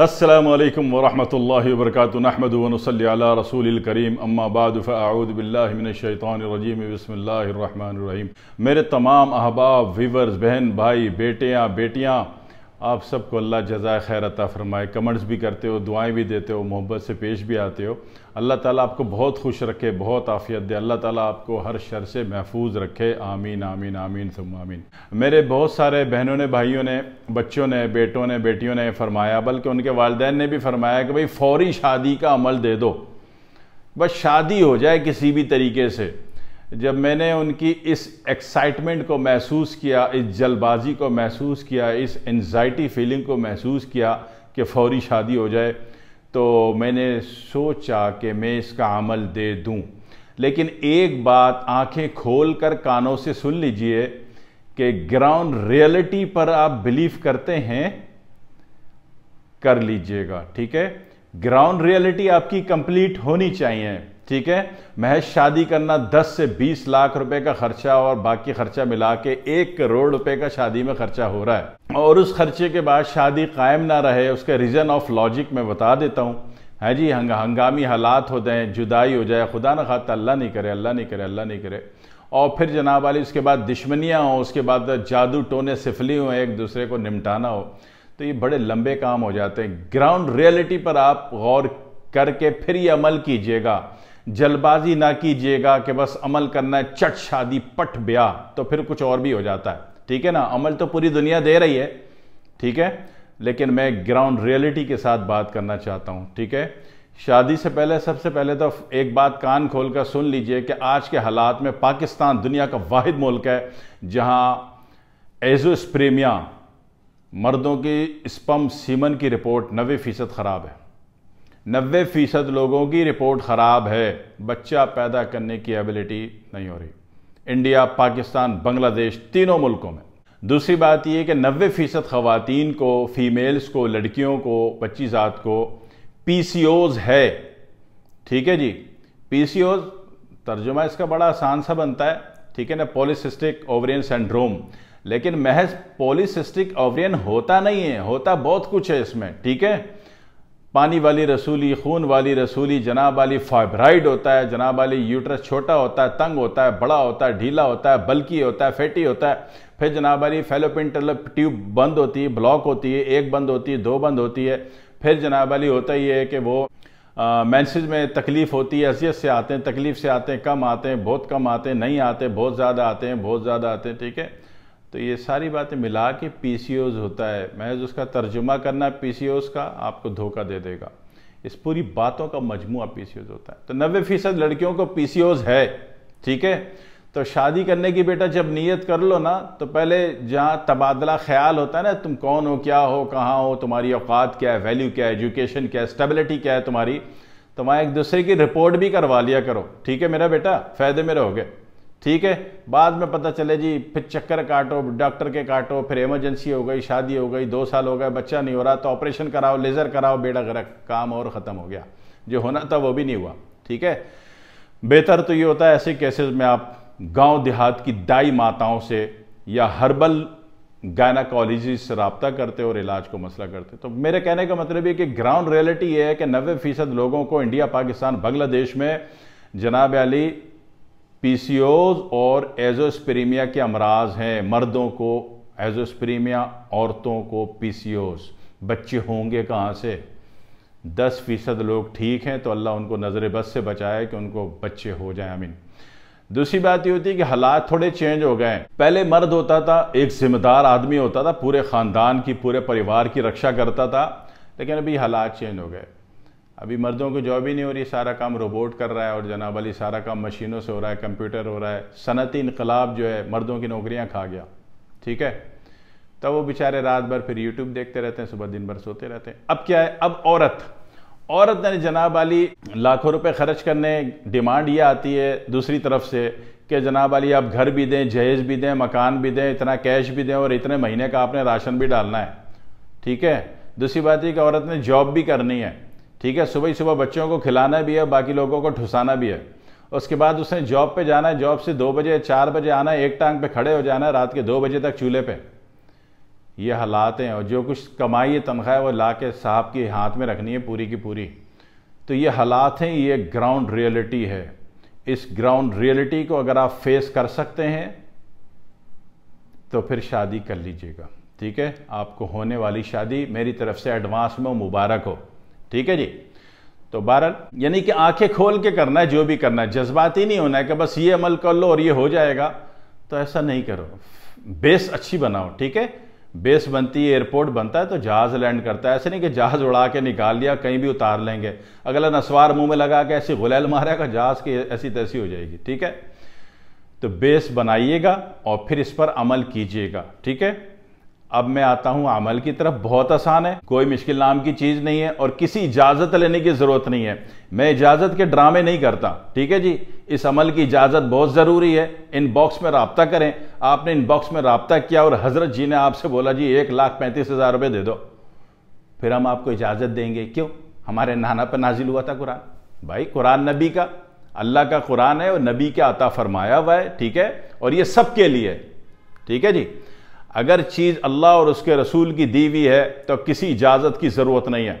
السلام عليكم ورحمة الله وبركاته نحمد ونصلي على رسول الكريم اما بعد فاعوذ بالله من الشيطان الرجيم بسم الله الرحمن الرحيم میرے تمام احباب ویورز بہن بھائی بیٹیاں بیٹیاں आप सबको अल्लाह जज़ाय खैर अता फ़रमाए कमेंट्स भी करते हो दुआएं भी देते हो मोहब्बत से पेश भी आते हो अल्लाह ताला आपको बहुत खुश रखे बहुत आफ़ियत दे अल्लाह ताला आपको हर शर से महफूज रखे आमीन आमीन आमीन सब आमीन मेरे बहुत सारे बहनों ने भाइयों ने बच्चों ने बेटों ने बेटियों ने फरमाया बल्कि उनके वालदेन ने भी फरमाया कि भाई फ़ौरी शादी का अमल दे दो बस शादी हो जाए किसी भी तरीके से जब मैंने उनकी इस एक्साइटमेंट को महसूस किया इस जल्दबाजी को महसूस किया इस एनजाइटी फीलिंग को महसूस किया कि फौरी शादी हो जाए तो मैंने सोचा कि मैं इसका अमल दे दूं लेकिन एक बात आंखें खोल कर कानों से सुन लीजिए कि ग्राउंड रियलिटी पर आप बिलीव करते हैं कर लीजिएगा ठीक है ग्राउंड रियलिटी आपकी कंप्लीट होनी चाहिए ठीक है महज शादी करना 10 से 20 लाख रुपए का खर्चा और बाकी खर्चा मिला के एक करोड़ रुपए का शादी में खर्चा हो रहा है और उस खर्चे के बाद शादी कायम ना रहे उसके रीज़न ऑफ लॉजिक मैं बता देता हूँ है जी हंग, हंगामी हालात हो जाए जुदाई हो जाए खुदा न खाता अल्लाह नहीं करे अल्लाह नहीं करे अल्लाह नहीं करे और फिर जनाब वाली उसके बाद दुश्मनियाँ हों उसके बाद जादू टोने सिफली हों एक दूसरे को निमटाना हो तो ये बड़े लंबे काम हो जाते हैं ग्राउंड रियलिटी पर आप गौर करके फिर ये अमल कीजिएगा जल्दबाजी ना कीजिएगा कि बस अमल करना है चट शादी पट ब्याह तो फिर कुछ और भी हो जाता है ठीक है ना अमल तो पूरी दुनिया दे रही है ठीक है लेकिन मैं ग्राउंड रियलिटी के साथ बात करना चाहता हूँ ठीक है शादी से पहले सबसे पहले तो एक बात कान खोल कर सुन लीजिए कि आज के हालात में पाकिस्तान दुनिया का वाहिद मुल्क है जहाँ एजोस्प्रेमिया मर्दों की स्पम सीमन की रिपोर्ट नबे फ़ीसद ख़राब है नब्बे फ़ीसद लोगों की रिपोर्ट ख़राब है बच्चा पैदा करने की एबिलिटी नहीं हो रही इंडिया पाकिस्तान बांग्लादेश तीनों मुल्कों में दूसरी बात यह कि नब्बे फ़ीसद ख़वान को फ़ीमेल्स को लड़कियों को बच्ची ज़ात को पी सी ओज़ है ठीक है जी पी सी ओज़ तर्जुमा इसका बड़ा आसान सा बनता है ठीक है ना पोलिसिस्टिक ओवरियन सेंड्रोम लेकिन महज पोलिसटिक ओवरियन होता नहीं है होता बहुत कुछ है इसमें ठीक है पानी वाली रसूली खून वाली रसूली जनाब वाली फाइब्राइड होता है जनाब वाली यूट्रस छोटा होता है तंग होता है बड़ा होता है ढीला होता है बल्कि होता है फैटी होता है फिर जनाब वाली फेलोपिन ट्यूब बंद होती है ब्लॉक होती है एक बंद होती है दो बंद होती है फिर जनाब वाली होता ही है कि वो मैंसेज में तकलीफ़ होती है अजियत से आते हैं तकलीफ़ से आते हैं कम आते हैं बहुत कम आते हैं नहीं आते बहुत ज़्यादा आते हैं बहुत ज़्यादा आते हैं ठीक है तो ये सारी बातें मिला के पी होता है महज उसका तर्जुमा करना पी का आपको धोखा दे देगा इस पूरी बातों का मजमू पी होता है तो नबे फ़ीसद लड़कियों को पी है ठीक है तो शादी करने की बेटा जब नीयत कर लो ना तो पहले जहाँ तबादला ख्याल होता है ना तुम कौन हो क्या हो कहाँ हो तुम्हारी औकात क्या है वैल्यू क्या है एजुकेशन क्या है स्टेबिलिटी क्या है तुम्हारी तो वहाँ एक दूसरे की रिपोर्ट भी करवा लिया करो ठीक है मेरा बेटा फ़ायदे में रहोगे ठीक है बाद में पता चले जी फिर चक्कर काटो डॉक्टर के काटो फिर इमरजेंसी हो गई शादी हो गई दो साल हो गए बच्चा नहीं हो रहा तो ऑपरेशन कराओ लेज़र कराओ बेड़ा गरक काम और ख़त्म हो गया जो होना था वो भी नहीं हुआ ठीक है बेहतर तो ये होता है ऐसे केसेस में आप गांव देहात की दाई माताओं से या हर्बल गायनाकोलॉजी से रबता करते और इलाज को मसला करते तो मेरे कहने का मतलब ये कि ग्राउंड रियलिटी ये है कि नबे फ़ीसद लोगों को इंडिया पाकिस्तान बांग्लादेश में जनाब अली पीसीओज और एजोस्प्रीमिया के अमराज हैं मर्दों को एजोस्प्रीमिया औरतों को पीसीओज बच्चे होंगे कहाँ से दस फीसद लोग ठीक हैं तो अल्लाह उनको नज़र बस से बचाए कि उनको बच्चे हो जाए अमीन दूसरी बात ये होती है कि हालात थोड़े चेंज हो गए पहले मर्द होता था एक जिम्मेदार आदमी होता था पूरे ख़ानदान की पूरे परिवार की रक्षा करता था लेकिन अभी हालात चेंज हो गए अभी मर्दों को जॉब ही नहीं हो रही सारा काम रोबोट कर रहा है और जनाब अली सारा काम मशीनों से हो रहा है कंप्यूटर हो रहा है सनती इनकलाब जो है मर्दों की नौकरियाँ खा गया ठीक है तब वो बेचारे रात भर फिर यूट्यूब देखते रहते हैं सुबह दिन भर सोते रहते हैं अब क्या है अब औरत औरत ने जनाब अली लाखों रुपए खर्च करने डिमांड ये आती है दूसरी तरफ से कि जनाब अली आप घर भी दें जहेज़ भी दें मकान भी दें इतना कैश भी दें और इतने महीने का आपने राशन भी डालना है ठीक है दूसरी बात यह कि औरत ने जॉब भी करनी है ठीक है सुबह ही सुबह बच्चों को खिलाना भी है बाकी लोगों को ठुसाना भी है उसके बाद उसने जॉब पे जाना है जॉब से दो बजे चार बजे आना है एक टांग पे खड़े हो जाना है रात के दो बजे तक चूल्हे पे ये हालात हैं और जो कुछ कमाई है तनख्वाह वो ला के साहब के हाथ में रखनी है पूरी की पूरी तो ये हालात हैं ये ग्राउंड रियलिटी है इस ग्राउंड रियलिटी को अगर आप फेस कर सकते हैं तो फिर शादी कर लीजिएगा ठीक है आपको होने वाली शादी मेरी तरफ से एडवांस में मुबारक हो ठीक है जी तो बहरहाल यानी कि आंखें खोल के करना है जो भी करना है जज्बाती नहीं होना है कि बस ये अमल कर लो और ये हो जाएगा तो ऐसा नहीं करो बेस अच्छी बनाओ ठीक है बेस बनती है एयरपोर्ट बनता है तो जहाज लैंड करता है ऐसे नहीं कि जहाज उड़ा के निकाल लिया कहीं भी उतार लेंगे अगला नसवार मुंह में लगा के ऐसी गुलैल मारेगा जहाज की ऐसी तैसी हो जाएगी ठीक है तो बेस बनाइएगा और फिर इस पर अमल कीजिएगा ठीक है अब मैं आता हूं अमल की तरफ बहुत आसान है कोई मुश्किल नाम की चीज नहीं है और किसी इजाजत लेने की जरूरत नहीं है मैं इजाजत के ड्रामे नहीं करता ठीक है जी इस अमल की इजाजत बहुत जरूरी है इन बॉक्स में रबता करें आपने इन बॉक्स में रबता किया और हजरत जी ने आपसे बोला जी एक लाख पैंतीस हजार रुपये दे दो फिर हम आपको इजाजत देंगे क्यों हमारे नाना पर नाजिल हुआ था कुरान भाई कुरान नबी का अल्लाह का कुरान है और नबी के आता फरमाया हुआ है ठीक है और ये सब के लिए ठीक है जी अगर चीज़ अल्लाह और उसके रसूल की दी हुई है तो किसी इजाज़त की ज़रूरत नहीं है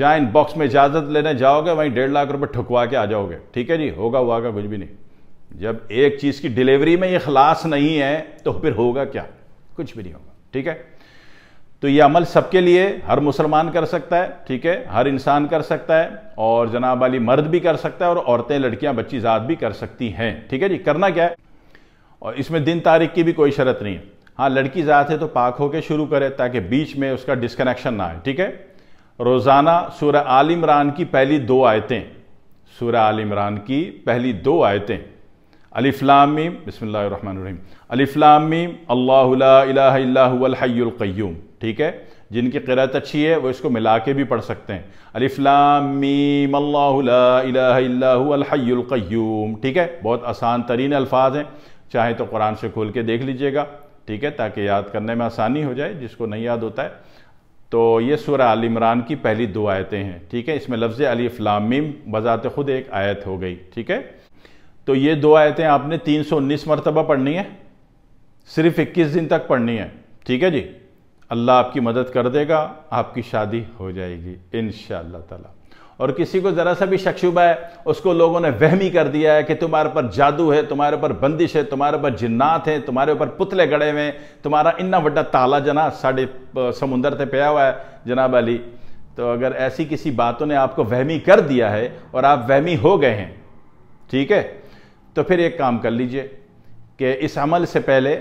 जहाँ इन बॉक्स में इजाज़त लेने जाओगे वहीं डेढ़ लाख रुपए ठुकवा के आ जाओगे ठीक है जी होगा हुआ का कुछ भी नहीं जब एक चीज़ की डिलीवरी में ये खलास नहीं है तो फिर होगा क्या कुछ भी नहीं होगा ठीक है तो ये अमल सबके लिए हर मुसलमान कर सकता है ठीक है हर इंसान कर सकता है और जनाब अली मर्द भी कर सकता है और औरतें लड़कियां बच्ची ज़ात भी कर सकती हैं ठीक है जी करना क्या है और इसमें दिन तारीख की भी कोई शरत नहीं है हाँ लड़की ज़्यादा है तो पाक होकर शुरू करे ताकि बीच में उसका डिस्कनेक्शन ना आए ठीक है रोज़ाना सूर आल इमरान की पहली दो आयतें सूर आल इमरान की पहली दो आयतें अलिफ्लामीम बसमीम अलिफ्लामीम अल्लाम ठीक है जिनकी किरत अच्छी है वो इसको मिला के भी पढ़ सकते हैं अलिफ्लामीम अल्लाम ठीक है बहुत आसान तरीन अल्फाज हैं चाहे तो कुरान से खोल के देख लीजिएगा ठीक है ताकि याद करने में आसानी हो जाए जिसको नहीं याद होता है तो ये सूर आल इमरान की पहली दो आयतें हैं ठीक है इसमें लफ्ज़ अलीफ़लामीम बज़ात ख़ुद एक आयत हो गई ठीक है तो ये दो आयतें आपने 319 मरतबा पढ़नी है सिर्फ 21 दिन तक पढ़नी है ठीक है जी अल्लाह आपकी मदद कर देगा आपकी शादी हो जाएगी इन ताला और किसी को ज़रा सा भी शक शुबा है उसको लोगों ने वहमी कर दिया है कि तुम्हारे पर जादू है तुम्हारे ऊपर बंदिश है तुम्हारे ऊपर जिन्नात है तुम्हारे ऊपर पुतले गड़े हुए हैं तुम्हारा इन्ना वड्डा ताला जना साढ़े समुंदर से पया हुआ है जनाब अली तो अगर ऐसी किसी बातों ने आपको वहमी कर दिया है और आप वहमी हो गए हैं ठीक है तो फिर एक काम कर लीजिए कि इस अमल से पहले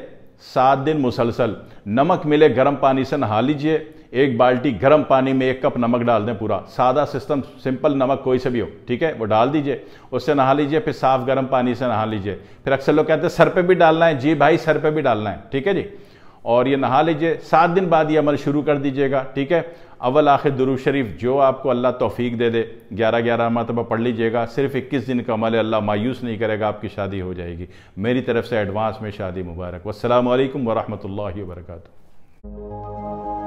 सात दिन मुसलसल नमक मिले गर्म पानी से नहा लीजिए एक बाल्टी गर्म पानी में एक कप नमक डाल दें पूरा सादा सिस्टम सिंपल नमक कोई से भी हो ठीक है वो डाल दीजिए उससे नहा लीजिए फिर साफ गर्म पानी से नहा लीजिए फिर अक्सर लोग कहते हैं सर पे भी डालना है जी भाई सर पे भी डालना है ठीक है जी और ये नहा लीजिए सात दिन बाद ये अमल शुरू कर दीजिएगा ठीक है अवल आखिर दुरू शरीफ जो आपको अल्लाह तोफीक दे दे ग्यारह ग्यारह मरतबा पढ़ लीजिएगा सिर्फ इक्कीस दिन का अमल अल्लाह मायूस नहीं करेगा आपकी शादी हो जाएगी मेरी तरफ से एडवांस में शादी मुबारक वालकम वरहमल वर्का